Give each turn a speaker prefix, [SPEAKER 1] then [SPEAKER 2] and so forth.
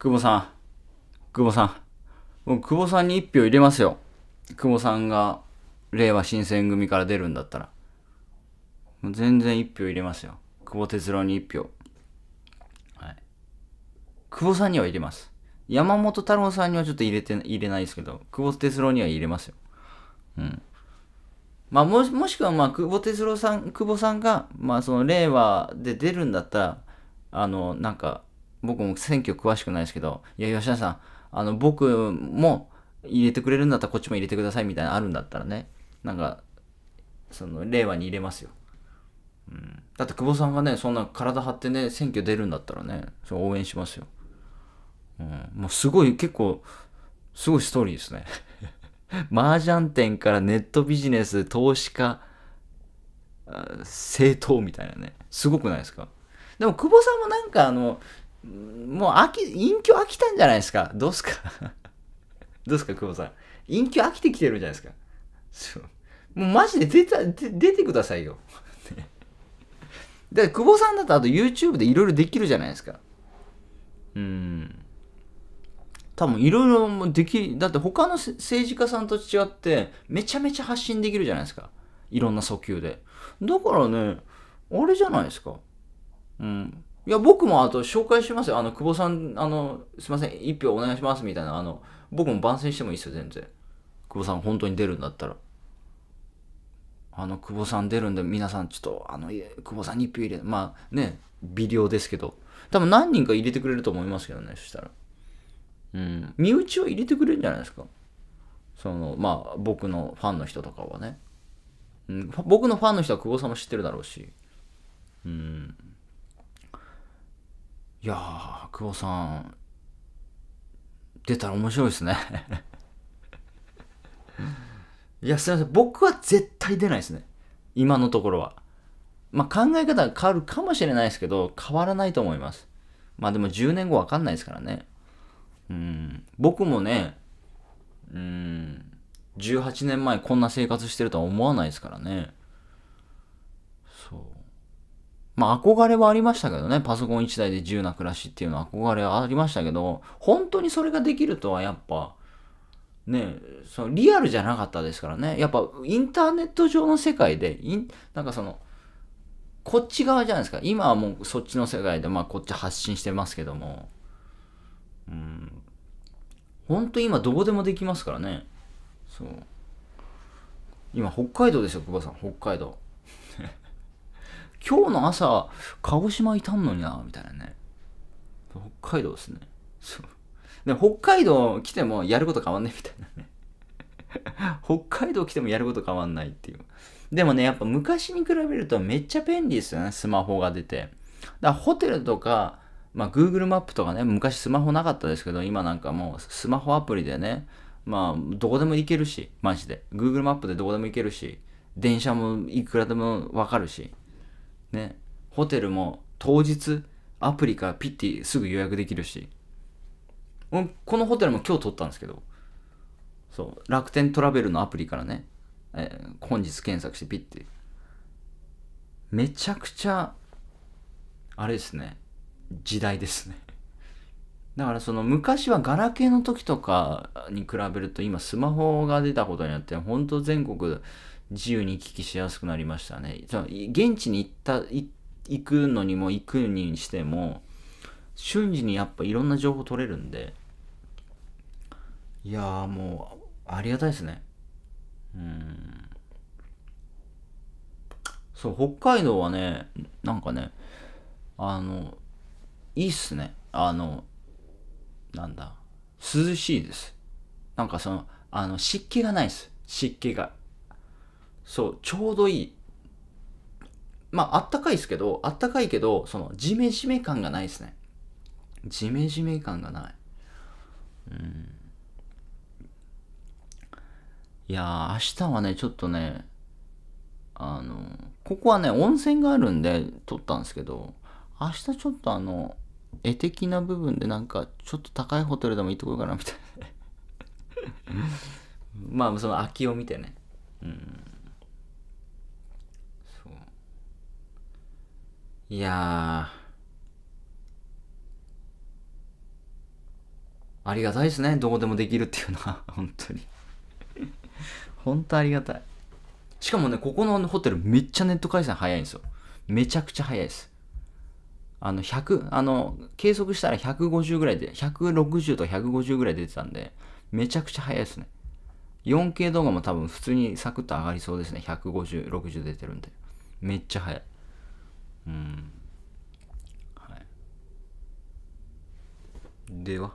[SPEAKER 1] 久保さん、久保さん、もう久保さんに一票入れますよ。久保さんが、令和新選組から出るんだったら。もう全然一票入れますよ。久保哲郎に一票。はい。久保さんには入れます。山本太郎さんにはちょっと入れて、入れないですけど、久保哲郎には入れますよ。うん。まあ、ももしくは、まあ、久保哲郎さん、久保さんが、まあ、その、令和で出るんだったら、あの、なんか、僕も選挙詳しくないですけど、いや、吉田さん、あの、僕も入れてくれるんだったらこっちも入れてくださいみたいなのあるんだったらね、なんか、その、令和に入れますよ。うん。だって久保さんがね、そんな体張ってね、選挙出るんだったらね、そう応援しますよ。うん。もうすごい、結構、すごいストーリーですね。麻雀店からネットビジネス、投資家、政党みたいなね。すごくないですかでも久保さんもなんかあの、もう飽き、隠居飽きたんじゃないですか。どうすか どうすか、久保さん。隠居飽きてきてるんじゃないですか。そうもうマジで出た出出てくださいよ。だ 久保さんだとあと YouTube でいろいろできるじゃないですか。うん。多分いろいろもでき、だって他の政治家さんと違ってめちゃめちゃ発信できるじゃないですか。いろんな訴求で。だからね、あれじゃないですか。うん。いや、僕もあと紹介しますよ。あの、久保さん、あの、すいません、一票お願いしますみたいな、あの、僕も番宣してもいいですよ、全然。久保さん、本当に出るんだったら。あの、久保さん出るんで、皆さん、ちょっと、あの、久保さんに一票入れ、まあね、微量ですけど、多分何人か入れてくれると思いますけどね、そしたら。うん、身内を入れてくれるんじゃないですか。その、まあ、僕のファンの人とかはね。うん、僕のファンの人は久保さんも知ってるだろうし。うん。いやー、久保さん、出たら面白いですね いや、すいません。僕は絶対出ないですね。今のところは。まあ、考え方が変わるかもしれないですけど、変わらないと思います。まあでも10年後わかんないですからね。うん。僕もね、うん、18年前こんな生活してるとは思わないですからね。そう。まあ憧れはありましたけどね、パソコン1台で自由な暮らしっていうのは憧れはありましたけど、本当にそれができるとはやっぱ、ね、そのリアルじゃなかったですからね、やっぱインターネット上の世界で、インなんかその、こっち側じゃないですか。今はもうそっちの世界で、まあこっち発信してますけども、うん、本当今どこでもできますからね、そう。今北海道ですよ、久保さん、北海道。今日の朝、鹿児島いたんのにな、みたいなね。北海道ですね。そう。で北海道来てもやること変わんないみたいなね。北海道来てもやること変わんないっていう。でもね、やっぱ昔に比べるとめっちゃ便利ですよね、スマホが出て。だからホテルとか、まあ、Google マップとかね、昔スマホなかったですけど、今なんかもうスマホアプリでね、まあ、どこでも行けるし、マジで。Google マップでどこでも行けるし、電車もいくらでもわかるし、ね、ホテルも当日アプリからピッてすぐ予約できるし、このホテルも今日取ったんですけど、そう、楽天トラベルのアプリからね、えー、本日検索してピッて。めちゃくちゃ、あれですね、時代ですね。だからその昔はガラケーの時とかに比べると今スマホが出たことによって本当全国自由に行き来しやすくなりましたね。現地に行った行くのにも行くにしても瞬時にやっぱいろんな情報取れるんでいやーもうありがたいですね。うんそう北海道はねなんかねあのいいっすねあのなんだ涼しいですなんかそのあの湿気がないっす湿気がそうちょうどいいまああったかいですけどあったかいけどそのジメジメ感がないですねジメジメ感がないうんいや明日はねちょっとねあのここはね温泉があるんで撮ったんですけど明日ちょっとあの絵的な部分でなんかちょっと高いホテルでも行ってこようかなみたいな まあその空きを見てねいやありがたいですね。どこでもできるっていうのは、本当に。本当ありがたい。しかもね、ここのホテルめっちゃネット回線早いんですよ。めちゃくちゃ早いです。あの、100、あの、計測したら150ぐらいで、160と150ぐらい出てたんで、めちゃくちゃ早いですね。4K 動画も多分普通にサクッと上がりそうですね。150、60出てるんで。めっちゃ早い。うんはいでは